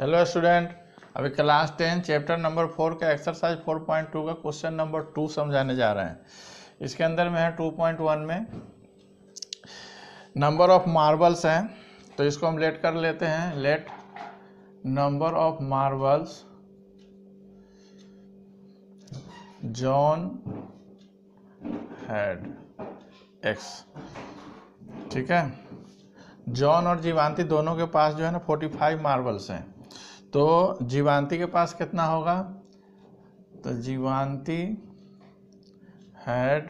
hello student अभी class ten chapter number four का exercise four point two का question number two समझाने जा रहे हैं इसके अंदर में है टू पॉइंट वन में नंबर ऑफ मार्बल्स हैं तो इसको हम लेट कर लेते हैं let number of marbles John had X ठीक है जॉन और जीवांती दोनों के पास जो है ना फोर्टी फाइव मार्बल्स हैं तो जीवांती के पास कितना होगा तो जीवांती हैड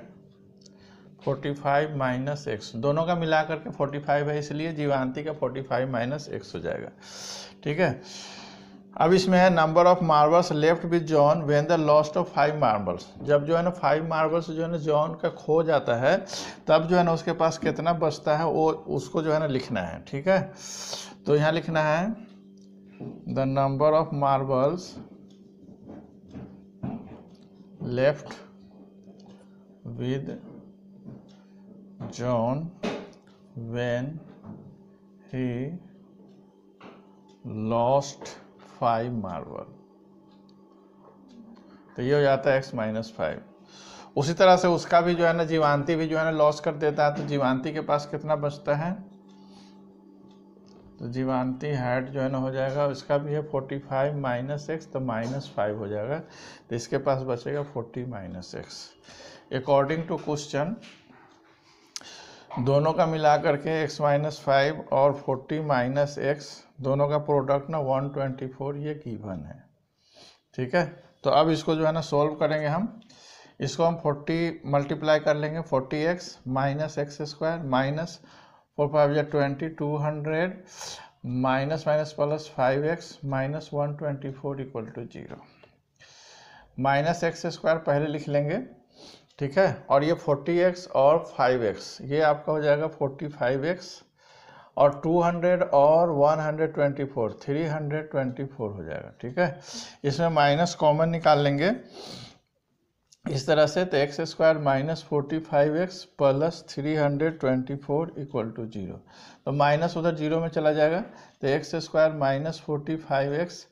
45 माइनस एक्स दोनों का मिला करके 45 है इसलिए जीवांती का 45 माइनस एक्स हो जाएगा ठीक है अब इसमें है number of marbles left with John when the lost of five marbles जब जो है ना फाइव मार्बल्स जो है ना जॉन का खो जाता है तब जो है ना उसके पास कितना बचता है वो उसको जो है ना लिखना है ठीक है तो यहाँ लिखना है the number of marbles left with John when he lost five marble तो ये हो जाता है एक्स माइनस फाइव उसी तरह से उसका भी जो है ना जीवांती भी जो है ना लॉस कर देता है तो जीवांती के पास कितना बचता है तो जीवांति हाइट जो है ना हो जाएगा उसका भी है फोर्टी फाइव माइनस एक्स तो माइनस फाइव हो जाएगा तो इसके पास बचेगा forty minus X according to question दोनों का मिला करके एक्स माइनस फाइव और फोर्टी माइनस एक्स दोनों का प्रोडक्ट ना वन ट्वेंटी फोर ये गिवन है ठीक है तो अब इसको जो है ना सॉल्व करेंगे हम इसको हम फोर्टी मल्टीप्लाई कर लेंगे forty X minus X square minus four five या twenty two hundred minus minus plus five X minus one twenty four equal to zero minus X square पहले लिख लेंगे ठीक है और ये फोर्टी एक्स और फाइव एक्स ये आपका हो जाएगा फोर्टी फाइव एक्स और टू हंड्रेड और one hundred hundred twenty four three twenty four हो जाएगा ठीक है इसमें माइनस कॉमन निकाल लेंगे इस तरह से तो X square minus forty five X plus three hundred twenty four equal to zero तो माइनस उधर जीरो में चला जाएगा तो X square minus forty five X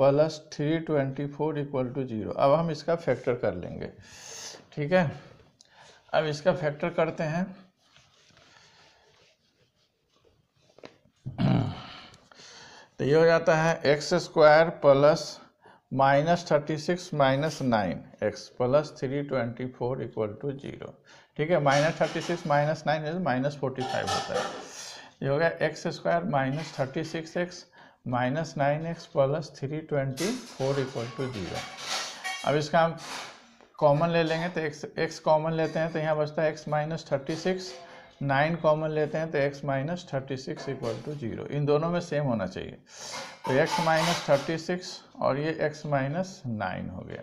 plus three twenty four equal to zero अब हम इसका फैक्टर कर लेंगे ठीक है अब इसका फैक्टर करते हैं तो ये हो जाता है X square plus minus thirty six minus nine X plus three twenty four equal to zero ठीक है minus thirty six minus nine is minus forty five होता है ये हो गया X square minus thirty six X minus nine X plus three twenty four equal to zero अब इसका हम कॉमन ले लेंगे तो एक्स एक्स कॉमन लेते हैं तो यहाँ बचता है X minus thirty six nine common लेते हैं तो X minus thirty six equal to zero इन दोनों में सेम होना चाहिए तो एक्स माइनस थर्टी सिक्स और ये एक्स माइनस नाइन हो गया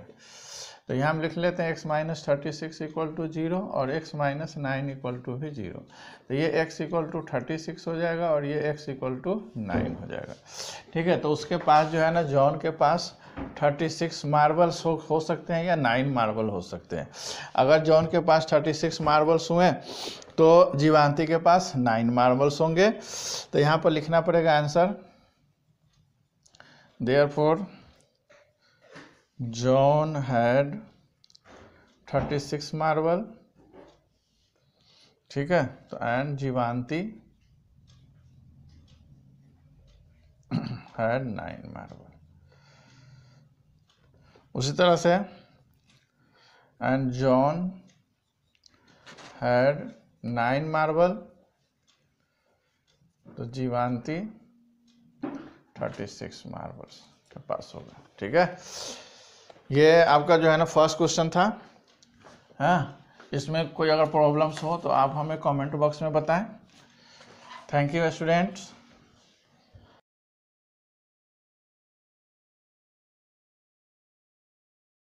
तो यहाँ हम लिख लेते हैं x minus thirty six equal to zero और x minus nine equal to भी जीरो तो ये x equal to thirty six हो जाएगा और ये एक्स इक्वल टू नाइन हो जाएगा ठीक है तो उसके पास जो है ना जॉन के पास थर्टी सिक्स मार्बल्स हो, हो सकते हैं या नाइन मार्बल हो सकते हैं अगर जॉन के पास थर्टी सिक्स मार्बल्स हुए तो जीवांती के पास नाइन मार्बल्स होंगे तो यहाँ पर लिखना पड़ेगा answer therefore John had thirty six marble ठीक है तो and Jeevanti had nine marble उसी तरह से and John had nine marble तो जीवांती थर्टी सिक्स मार्बल्स के पास होगा ठीक है ये आपका जो है ना फर्स्ट क्वेश्चन था हाँ इसमें कोई अगर प्रॉब्लम्स हो तो आप हमें कमेंट बॉक्स में बताएं थैंक यू स्टूडेंट्स